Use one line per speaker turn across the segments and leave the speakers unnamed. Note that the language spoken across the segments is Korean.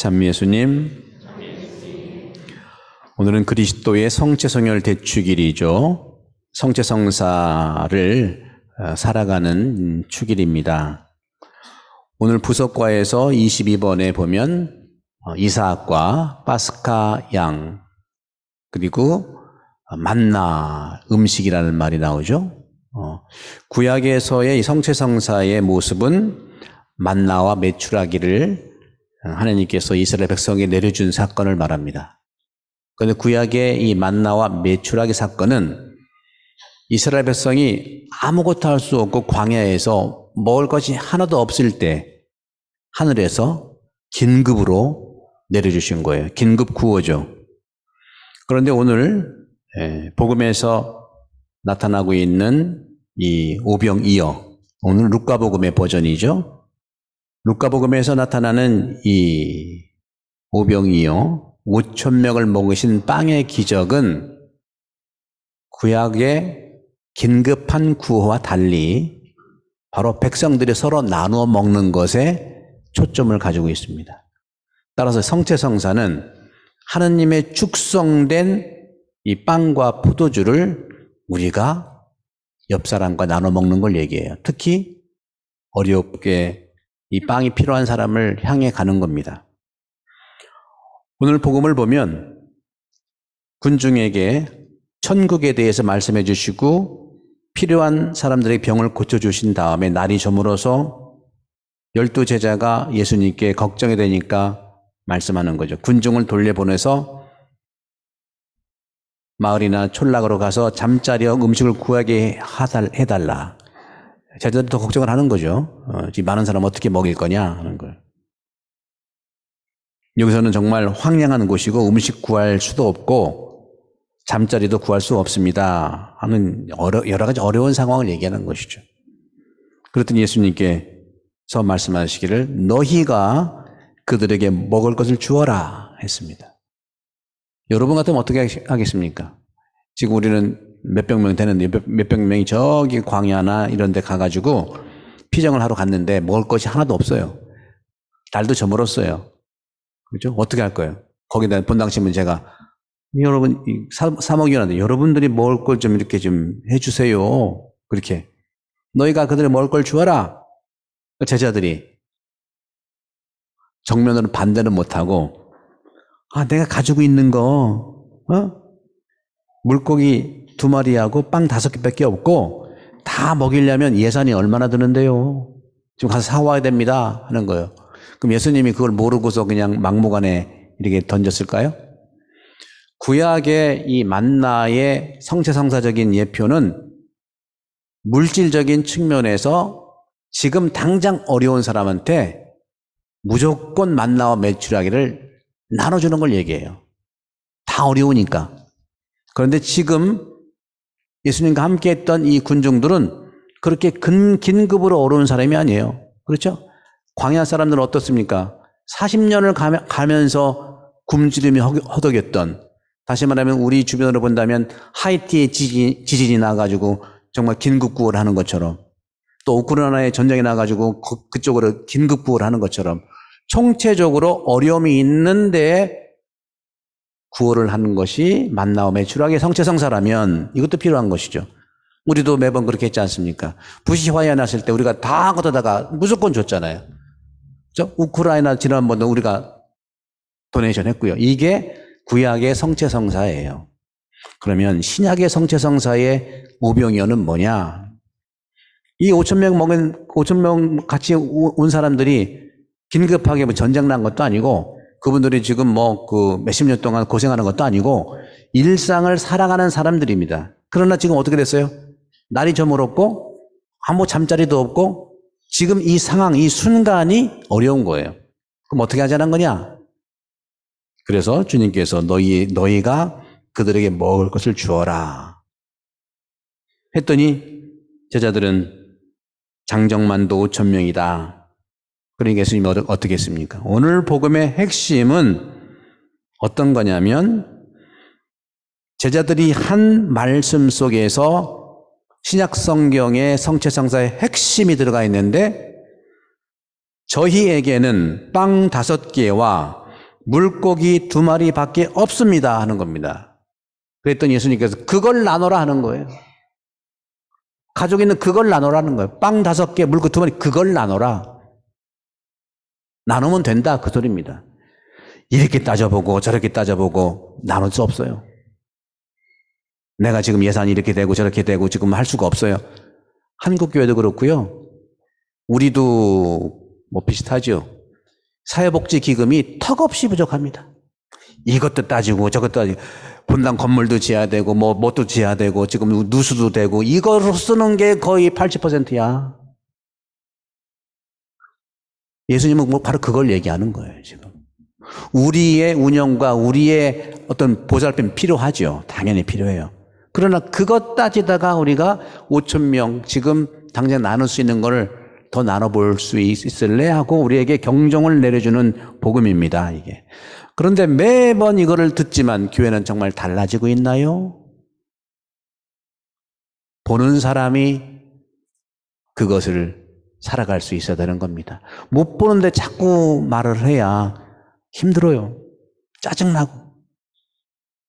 찬미 예수님. 오늘은 그리스도의 성체성혈 대축일이죠. 성체성사를 어, 살아가는 축일입니다. 오늘 부석과에서 22번에 보면 어, 이사학과 파스카 양 그리고 어, 만나 음식이라는 말이 나오죠. 구약에서의 성체성사의 모습은 만나와 메추라기를 하나님께서 이스라엘 백성에 게 내려준 사건을 말합니다. 그런데 구약의 이 만나와 메추라기 사건은 이스라엘 백성이 아무것도 할 수 없고 광야에서 먹을 것이 하나도 없을 때 하늘에서 긴급으로 내려주신 거예요. 긴급 구호죠. 그런데 오늘 예, 복음에서 나타나고 있는 이 오병이어 오늘 루카복음의 버전이죠. 루카복음에서 나타나는 이 오병이요 5천 명을 먹으신 빵의 기적은 구약의 긴급한 구호와 달리 바로 백성들이 서로 나누어 먹는 것에 초점을 가지고 있습니다. 따라서 성체성사는 하느님의 축성된 이 빵과 포도주를 우리가 옆 사람과 나눠 먹는 걸 얘기해요. 특히 어렵게 이 빵이 필요한 사람을 향해 가는 겁니다. 오늘 복음을 보면 군중에게 천국에 대해서 말씀해 주시고 필요한 사람들의 병을 고쳐 주신 다음에 날이 저물어서 열두 제자가 예수님께 걱정이 되니까 말씀하는 거죠. 군중을 돌려보내서 마을이나 촌락으로 가서 잠자리와 음식을 구하게 해달라. 제자들도 걱정을 하는 거죠. 어, 지금 많은 사람 어떻게 먹일 거냐 하는 거예요. 여기서는 정말 황량한 곳이고 음식 구할 수도 없고 잠자리도 구할 수 없습니다 하는 여러 가지 어려운 상황을 얘기하는 것이죠. 그랬더니 예수님께서 말씀하시기를 너희가 그들에게 먹을 것을 주어라 했습니다. 여러분 같으면 어떻게 하겠습니까? 지금 우리는 몇백 명 되는데 몇백 명이 저기 광야나 이런 데 가가지고 피정을 하러 갔는데 먹을 것이 하나도 없어요. 달도 저물었어요. 그죠? 렇 어떻게 할 거예요? 거기에 대한 본당신문 제가 여러분 사먹이라는데 여러분들이 먹을 걸 좀 이렇게 좀 해주세요. 그렇게 너희가 그들의 먹을 걸 주어라. 그 제자들이 정면으로 반대는 못하고 아 내가 가지고 있는 거 어? 물고기 두 마리하고 빵 다섯 개밖에 없고 다 먹이려면 예산이 얼마나 드는데요. 지금 가서 사와야 됩니다. 하는 거예요. 그럼 예수님이 그걸 모르고서 그냥 막무가내 이렇게 던졌을까요? 구약의 이 만나의 성체성사적인 예표는 물질적인 측면에서 지금 당장 어려운 사람한테 무조건 만나와 매출하기를 나눠주는 걸 얘기해요. 다 어려우니까. 그런데 지금 예수님과 함께 했던 이 군중들은 그렇게 근, 긴급으로 어려운 사람이 아니에요. 그렇죠? 광야 사람들은 어떻습니까? 40년을 가면, 서 굶주림이 허덕였던, 다시 말하면 우리 주변으로 본다면 하이티의 지진, 지진이 나가지고 정말 긴급구호를 하는 것처럼, 또 우크라이나의 전쟁이 나가지고 그, 쪽으로 긴급구호를 하는 것처럼, 총체적으로 어려움이 있는데 구호를 하는 것이 만나움의 주락의 성체성사라면 이것도 필요한 것이죠. 우리도 매번 그렇게 했지 않습니까? 부시 화해 났을 때 우리가 다 걷어다가 무조건 줬잖아요. 저 우크라이나 지난번도 우리가 도네이션 했고요. 이게 구약의 성체성사예요. 그러면 신약의 성체성사의 오병이어는 뭐냐? 이 5천 명 먹은 5천 명 같이 온 사람들이 긴급하게 뭐 전쟁 난 것도 아니고 그분들이 지금 뭐 그 몇십 년 동안 고생하는 것도 아니고 일상을 살아가는 사람들입니다. 그러나 지금 어떻게 됐어요? 날이 저물었고 아무 잠자리도 없고 지금 이 상황, 이 순간이 어려운 거예요. 그럼 어떻게 하자는 거냐? 그래서 주님께서 너희, 너희가 그들에게 먹을 것을 주어라. 했더니 제자들은 장정만도 5천 명이다. 그러니예수님 어떻게 했습니까? 오늘 복음의 핵심은 어떤 거냐면 제자들이 한 말씀 속에서 신약 성경의 성체 상사의 핵심이 들어가 있는데 저희에게는 빵 다섯 개와 물고기 두 마리밖에 없습니다 하는 겁니다. 그랬더니 예수님께서 그걸 나눠라 하는 거예요. 가족에는 그걸 나눠라는 거예요. 빵 다섯 개, 물고기 두 마리 그걸 나눠라. 나누면 된다. 그 소리입니다. 이렇게 따져보고 저렇게 따져보고 나눌 수 없어요. 내가 지금 예산이 이렇게 되고 저렇게 되고 지금 할 수가 없어요. 한국교회도 그렇고요. 우리도 뭐 비슷하죠. 사회복지기금이 턱없이 부족합니다. 이것도 따지고 저것도 따지고 분당 건물도 지어야 되고 뭐 뭣도 지어야 되고 지금 누수도 되고 이걸로 쓰는 게 거의 80%야. 예수님은 뭐 바로 그걸 얘기하는 거예요, 지금. 우리의 운영과 우리의 어떤 보살핌 필요하죠. 당연히 필요해요. 그러나 그것 따지다가 우리가 5천 명 지금 당장 나눌 수 있는 거를 더 나눠볼 수 있을래? 하고 우리에게 경종을 내려주는 복음입니다, 이게. 그런데 매번 이거를 듣지만 교회는 정말 달라지고 있나요? 보는 사람이 그것을 살아갈 수 있어야 되는 겁니다. 못 보는데 자꾸 말을 해야 힘들어요. 짜증나고.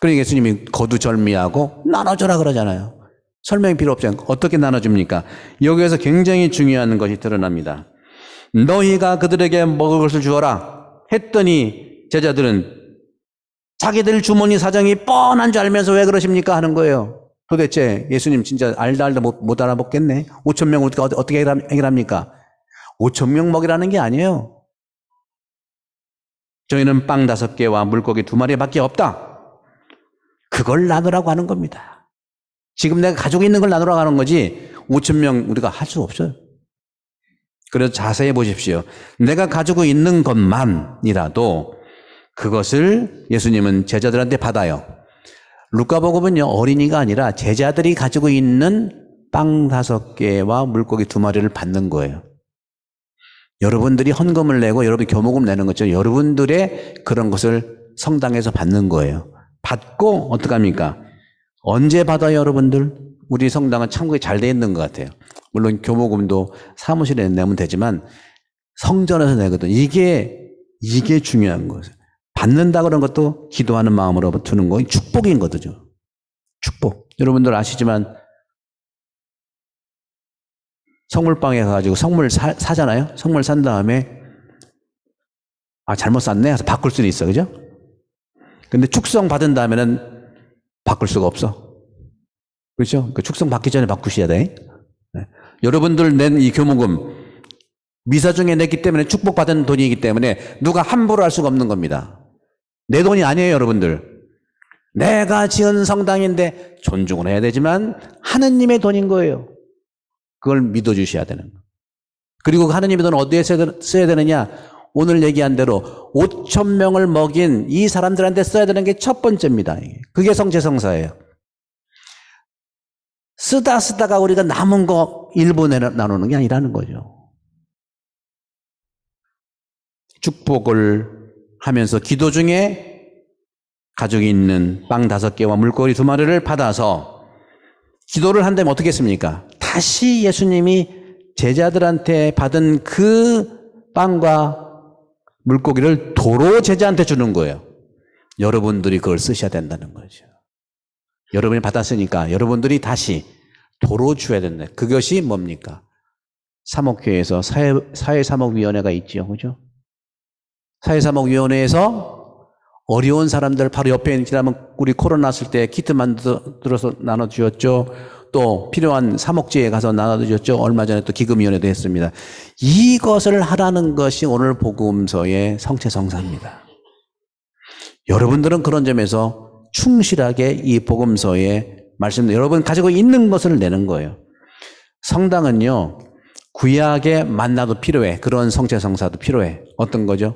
그러니 예수님이 거두절미하고 나눠줘라 그러잖아요. 설명이 필요 없지 않고 어떻게 나눠줍니까? 여기에서 굉장히 중요한 것이 드러납니다. 너희가 그들에게 먹을 것을 주어라 했더니 제자들은 자기들 주머니 사정이 뻔한 줄 알면서 왜 그러십니까 하는 거예요. 도대체 예수님 진짜 알다 알다 못, 못 알아먹겠네. 5천 명 어떻게, 어떻게 해결합니까? 5천 명 먹이라는 게 아니에요. 저희는 빵 다섯 개와 물고기 두 마리밖에 없다. 그걸 나누라고 하는 겁니다. 지금 내가 가지고 있는 걸 나누라고 하는 거지 5천 명 우리가 할 수 없어요. 그래서 자세히 보십시오. 내가 가지고 있는 것만이라도 그것을 예수님은 제자들한테 받아요. 루카복음은요, 어린이가 아니라 제자들이 가지고 있는 빵 다섯 개와 물고기 두 마리를 받는 거예요. 여러분들이 헌금을 내고 여러분 교목금 내는 것처럼 여러분들의 그런 것을 성당에서 받는 거예요. 받고 어떡합니까? 언제 받아요, 여러분들? 우리 성당은 참고에 잘돼 있는 것 같아요. 물론 교모금도 사무실에 내면 되지만 성전에서 내거든. 이게 이게 중요한 거예요. 받는다 그런 것도 기도하는 마음으로 주는 거 축복인 거죠. 축복. 여러분들 아시지만 성물방에 가가지고 성물 사, 사잖아요. 성물 산 다음에 아 잘못 샀네 해서 바꿀 수는 있어, 그죠? 근데 축성 받은 다음에는 바꿀 수가 없어. 그렇죠? 그러니까 축성 받기 전에 바꾸셔야 돼. 네. 여러분들 낸 이 교목금 미사 중에 냈기 때문에 축복받은 돈이기 때문에 누가 함부로 할 수가 없는 겁니다. 내 돈이 아니에요, 여러분들. 내가 지은 성당인데 존중은 해야 되지만 하느님의 돈인 거예요. 그걸 믿어주셔야 되는 거예요. 그리고 그 하느님의 돈은 어디에 써야 되느냐? 오늘 얘기한 대로 5천 명을 먹인 이 사람들한테 써야 되는 게 첫 번째입니다. 그게 성재성사예요. 쓰다 쓰다가 우리가 남은 거 일부 나누는 게 아니라는 거죠. 축복을 하면서 기도 중에 가족이 있는 빵 다섯 개와 물고기 두 마리를 받아서 기도를 한다면 어떻게 했습니까? 다시 예수님이 제자들한테 받은 그 빵과 물고기를 도로 제자한테 주는 거예요. 여러분들이 그걸 쓰셔야 된다는 거죠. 여러분이 받았으니까 여러분들이 다시 도로 줘야 된다. 그것이 뭡니까? 사목회에서 사회, 사회사목위원회가 있지 그죠? 사회사목위원회에서 어려운 사람들 바로 옆에 있다면 우리 코로나 났을 때 키트 만들어서 나눠주었죠. 또 필요한 사목지에 가서 나눠주었죠. 얼마 전에 또 기금위원회도 했습니다. 이것을 하라는 것이 오늘 복음서의 성체성사입니다. 여러분들은 그런 점에서 충실하게 이복음서에 말씀, 여러분 가지고 있는 것을 내는 거예요. 성당은요, 구약에 만나도 필요해. 그런 성체성사도 필요해. 어떤 거죠?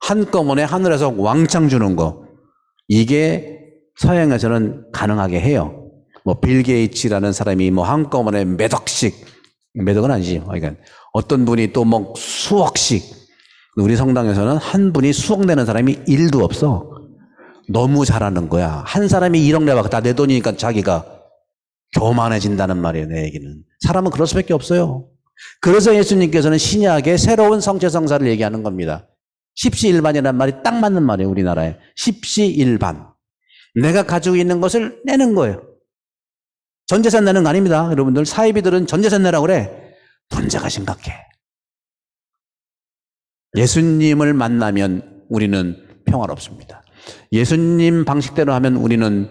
한꺼번에 하늘에서 왕창 주는 거. 이게 서양에서는 가능하게 해요. 뭐빌 게이츠라는 사람이 뭐 한꺼번에 몇 억씩 몇 억은 아니지. 그러니까 어떤 분이 또 뭐 수억씩 우리 성당에서는 한 분이 수억 내는 사람이 일도 없어. 너무 잘하는 거야. 한 사람이 1억 내봐. 다내 돈이니까 자기가 교만해진다는 말이에요. 내 얘기는. 사람은 그럴 수밖에 없어요. 그래서 예수님께서는 신약의 새로운 성체 성사를 얘기하는 겁니다. 십시일반이란 말이 딱 맞는 말이에요, 우리나라에. 십시일반. 내가 가지고 있는 것을 내는 거예요. 전재산 내는 거 아닙니다. 여러분들 사이비들은 전재산 내라고 그래. 문제가 심각해. 예수님을 만나면 우리는 평화롭습니다. 예수님 방식대로 하면 우리는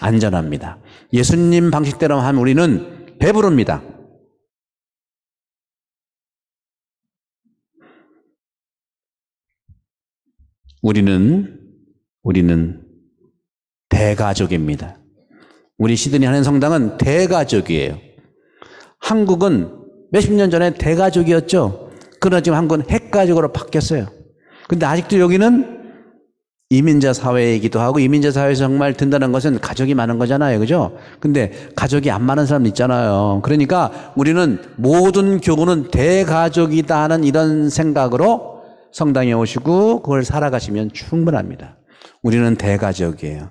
안전합니다. 예수님 방식대로 하면 우리는 배부릅니다. 우리는 우리는 대가족입니다. 우리 시드니 한인 성당은 대가족이에요. 한국은 몇십 년 전에 대가족이었죠. 그러나 지금 한국은 핵가족으로 바뀌었어요. 근데 아직도 여기는 이민자 사회이기도 하고 이민자 사회에서 정말 든다는 것은 가족이 많은 거잖아요. 그죠? 근데 가족이 안 많은 사람 있잖아요. 그러니까 우리는 모든 교구는 대가족이다 하는 이런 생각으로 성당에 오시고 그걸 살아가시면 충분합니다. 우리는 대가족이에요.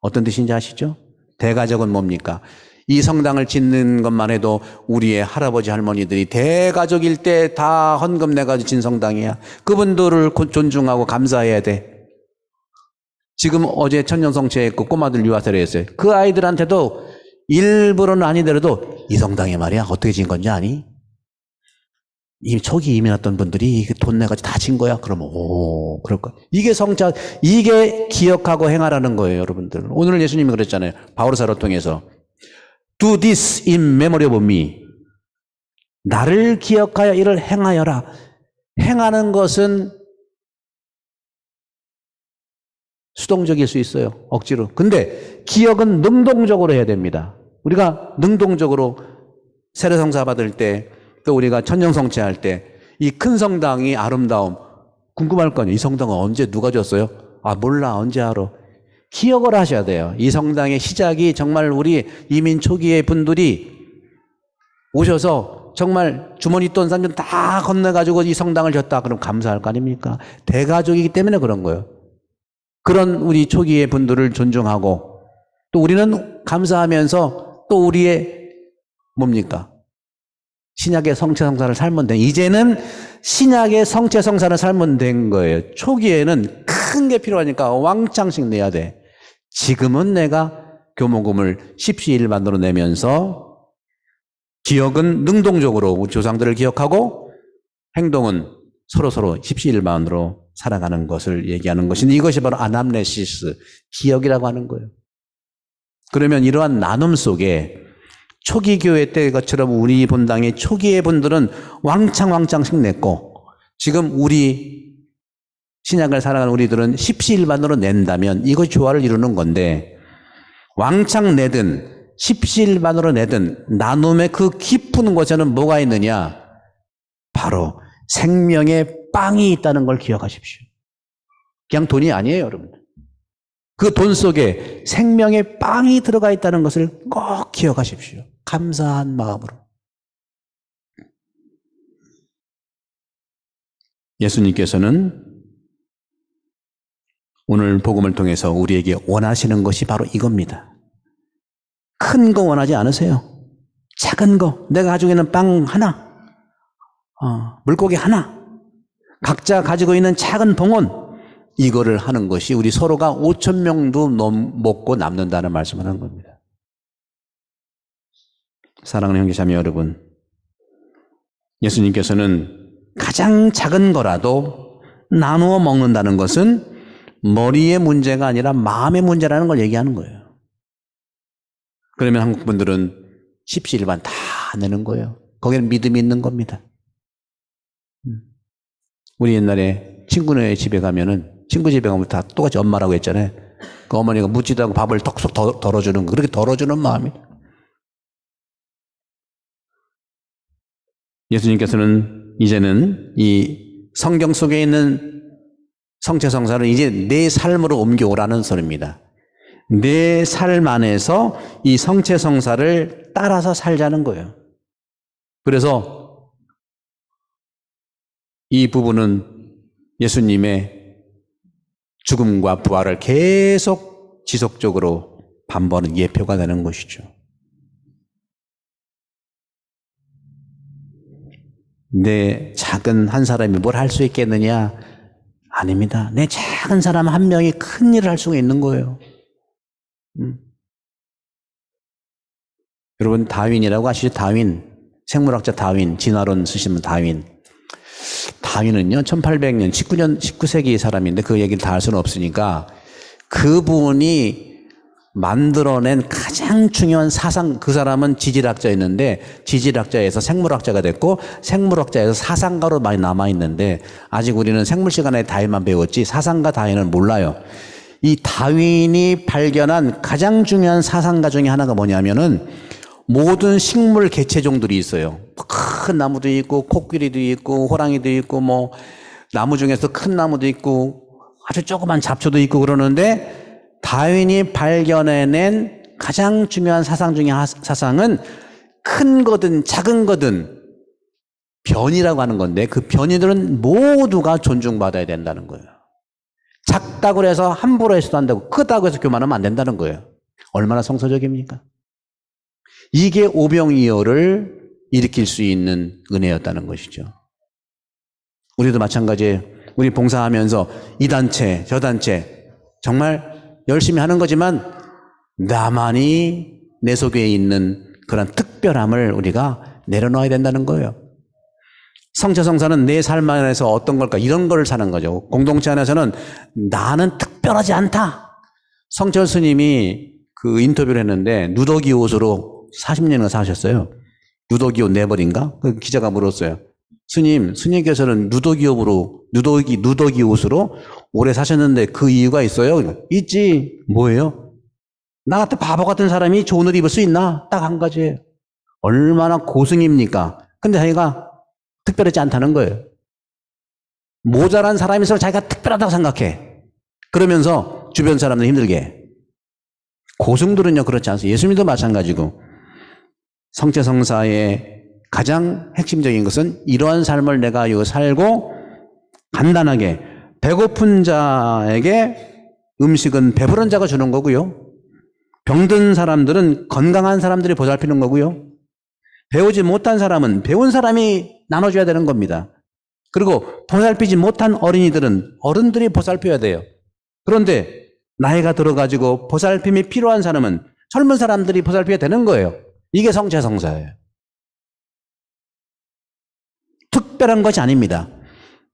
어떤 뜻인지 아시죠? 대가족은 뭡니까? 이 성당을 짓는 것만 해도 우리의 할아버지 할머니들이 대가족일 때 다 헌금 내가지고 진 성당이야. 그분들을 존중하고 감사해야 돼. 지금 어제 천년성체에 그 꼬마들 유아세례 했어요. 그 아이들한테도 일부러는 아니더라도 이 성당이 말이야. 어떻게 지은 건지 아니? 이미 초기 이민왔던 분들이 그 돈 내가지고 다 진 거야? 그러면, 오, 그럴 거 이게 성자, 이게 기억하고 행하라는 거예요, 여러분들. 오늘 예수님이 그랬잖아요. 바울사로 통해서. Do this in memory of me. 나를 기억하여 이를 행하여라. 행하는 것은 수동적일 수 있어요. 억지로. 근데 기억은 능동적으로 해야 됩니다. 우리가 능동적으로 세례성사 받을 때또 우리가 천정성체 할때 이 큰 성당이 아름다움 궁금할 거 아니에요. 이 성당은 언제 누가 줬어요? 아 몰라 언제 알아? 기억을 하셔야 돼요. 이 성당의 시작이 정말 우리 이민 초기의 분들이 오셔서 정말 주머니 돈 산전 다 건네가지고 이 성당을 졌다. 그럼 감사할 거 아닙니까? 대가족이기 때문에 그런 거예요. 그런 우리 초기의 분들을 존중하고 또 우리는 감사하면서 또 우리의 뭡니까? 신약의 성체 성사를 살면 된 이제는 신약의 성체 성사를 살면 된 거예요. 초기에는 큰 게 필요하니까 왕창씩 내야 돼. 지금은 내가 교모금을 십시일반으로 내면서 기억은 능동적으로 조상들을 기억하고 행동은 서로서로 십시일반으로 살아가는 것을 얘기하는 것인데 이것이 바로 아남네시스 기억이라고 하는 거예요. 그러면 이러한 나눔 속에 초기 교회 때 것처럼 우리 본당의 초기의 분들은 왕창왕창씩 냈고 지금 우리 신약을 사랑하는 우리들은 십시일반으로 낸다면 이거 조화를 이루는 건데 왕창 내든 십시일반으로 내든 나눔의 그 깊은 곳에는 뭐가 있느냐? 바로 생명의 빵이 있다는 걸 기억하십시오. 그냥 돈이 아니에요, 여러분그 돈 속에 생명의 빵이 들어가 있다는 것을 꼭 기억하십시오. 감사한 마음으로. 예수님께서는 오늘 복음을 통해서 우리에게 원하시는 것이 바로 이겁니다. 큰 거 원하지 않으세요. 작은 거. 내가 가지고 있는 빵 하나, 어, 물고기 하나, 각자 가지고 있는 작은 봉헌. 이거를 하는 것이 우리 서로가 5천 명도 넘, 먹고 남는다는 말씀을 한 겁니다. 사랑하는 형제자매 여러분, 예수님께서는 가장 작은 거라도 나누어 먹는다는 것은 머리의 문제가 아니라 마음의 문제라는 걸 얘기하는 거예요. 그러면 한국 분들은 십시일반 다 내는 거예요. 거기는 믿음이 있는 겁니다. 음. 우리 옛날에 친구네 집에 가면은 친구 집에 가면 다 똑같이 엄마라고 했잖아요. 그 어머니가 묻지도 않고 밥을 턱속 덜어주는 거. 그렇게 덜어주는 마음이다. 예수님께서는 이제는 이 성경 속에 있는 성체성사를 이제 내 삶으로 옮겨오라는 소리입니다. 내 삶 안에서 이 성체성사를 따라서 살자는 거예요. 그래서 이 부분은 예수님의 죽음과 부활을 계속 지속적으로 반복하는 예표가 되는 것이죠. 내 작은 한 사람이 뭘 할 수 있겠느냐? 아닙니다. 내 작은 사람 한 명이 큰 일을 할 수가 있는 거예요. 음. 여러분 다윈이라고 아시죠? 다윈 생물학자 다윈 진화론 쓰시면 다윈 다윈은요 1800년 19년 19세기 사람인데 그 얘기를 다 할 수는 없으니까 그분이 만들어낸 가장 중요한 사상 그 사람은 지질학자였는데 지질학자에서 생물학자가 됐고 생물학자에서 사상가로 많이 남아 있는데 아직 우리는 생물 시간에 다윈만 배웠지 사상가 다윈은 몰라요. 이 다윈이 발견한 가장 중요한 사상가 중에 하나가 뭐냐면은 모든 식물 개체종들이 있어요. 큰 나무도 있고 코끼리도 있고 호랑이도 있고 뭐 나무 중에서 큰 나무도 있고 아주 조그만 잡초도 있고 그러는데 다윈이 발견해낸 가장 중요한 사상 중의 사상은 큰 거든 작은 거든 변이라고 하는 건데 그 변이들은 모두가 존중받아야 된다는 거예요. 작다고 해서 함부로 해서도 안 되고 크다고 해서 교만하면 안 된다는 거예요. 얼마나 성서적입니까? 이게 오병이어를 일으킬 수 있는 은혜였다는 것이죠. 우리도 마찬가지예요. 우리 봉사하면서 이 단체, 저 단체 정말 열심히 하는 거지만 나만이 내 속에 있는 그런 특별함을 우리가 내려놓아야 된다는 거예요. 성자 성사는 내 삶 안에서 어떤 걸까 이런 걸 사는 거죠. 공동체 안에서는 나는 특별하지 않다. 성철 스님이 그 인터뷰를 했는데 누더기 옷으로 40년을 사셨어요. 누더기 옷 네벌인가? 그 기자가 물었어요. 스님, 스님께서는 누더기업으로, 누더기, 누더기 옷으로 오래 사셨는데 그 이유가 있어요? 있지. 뭐예요? 나 같은 바보 같은 사람이 좋은 옷 입을 수 있나? 딱 한 가지예요. 얼마나 고승입니까? 근데 자기가 특별하지 않다는 거예요. 모자란 사람이서 자기가 특별하다고 생각해. 그러면서 주변 사람들 힘들게. 고승들은요, 그렇지 않습니다. 예수님도 마찬가지고. 성체성사에 가장 핵심적인 것은 이러한 삶을 내가 이거 살고 간단하게 배고픈 자에게 음식은 배부른 자가 주는 거고요. 병든 사람들은 건강한 사람들이 보살피는 거고요. 배우지 못한 사람은 배운 사람이 나눠줘야 되는 겁니다. 그리고 보살피지 못한 어린이들은 어른들이 보살펴야 돼요. 그런데 나이가 들어가지고 보살핌이 필요한 사람은 젊은 사람들이 보살펴야 되는 거예요. 이게 성체성사예요. 특별한 것이 아닙니다.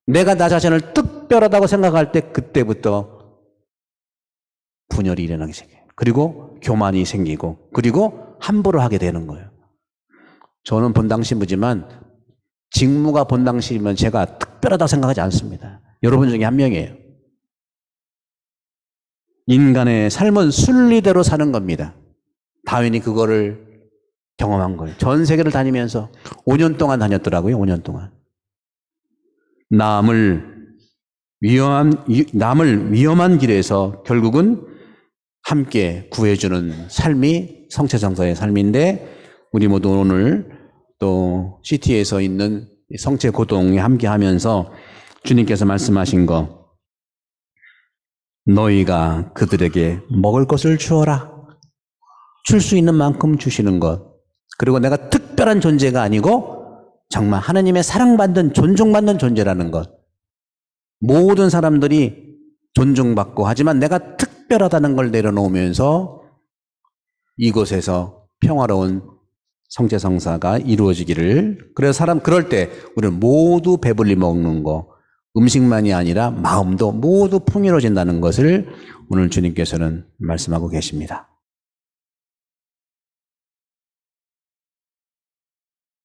내가 나 자신을 특별하다고 생각할 때 그때부터 분열이 일어나기 시작해요. 그리고 교만이 생기고 그리고 함부로 하게 되는 거예요. 저는 본당신부지만 직무가 본당신이면 제가 특별하다고 생각하지 않습니다. 여러분 중에 한 명이에요. 인간의 삶은 순리대로 사는 겁니다. 다윈이 그거를 경험한 거예요. 전 세계를 다니면서 5년 동안 다녔더라고요. 5년 동안. 남을 위험한, 남을 위험한 길에서 결국은 함께 구해주는 삶이 성체성사의 삶인데 우리 모두 오늘 또 시티에서 있는 성체 고동에 함께 하면서 주님께서 말씀하신 거 너희가 그들에게 먹을 것을 주어라. 줄 수 있는 만큼 주시는 것. 그리고 내가 특별한 존재가 아니고 정말 하나님의 사랑받는 존중받는 존재라는 것. 모든 사람들이 존중받고 하지만 내가 특별하다는 걸 내려놓으면서 이곳에서 평화로운 성제 성사가 이루어지기를 그래서 사람 그럴 때 우리는 모두 배불리 먹는 거 음식만이 아니라 마음도 모두 풍요로워진다는 것을 오늘 주님께서는 말씀하고 계십니다.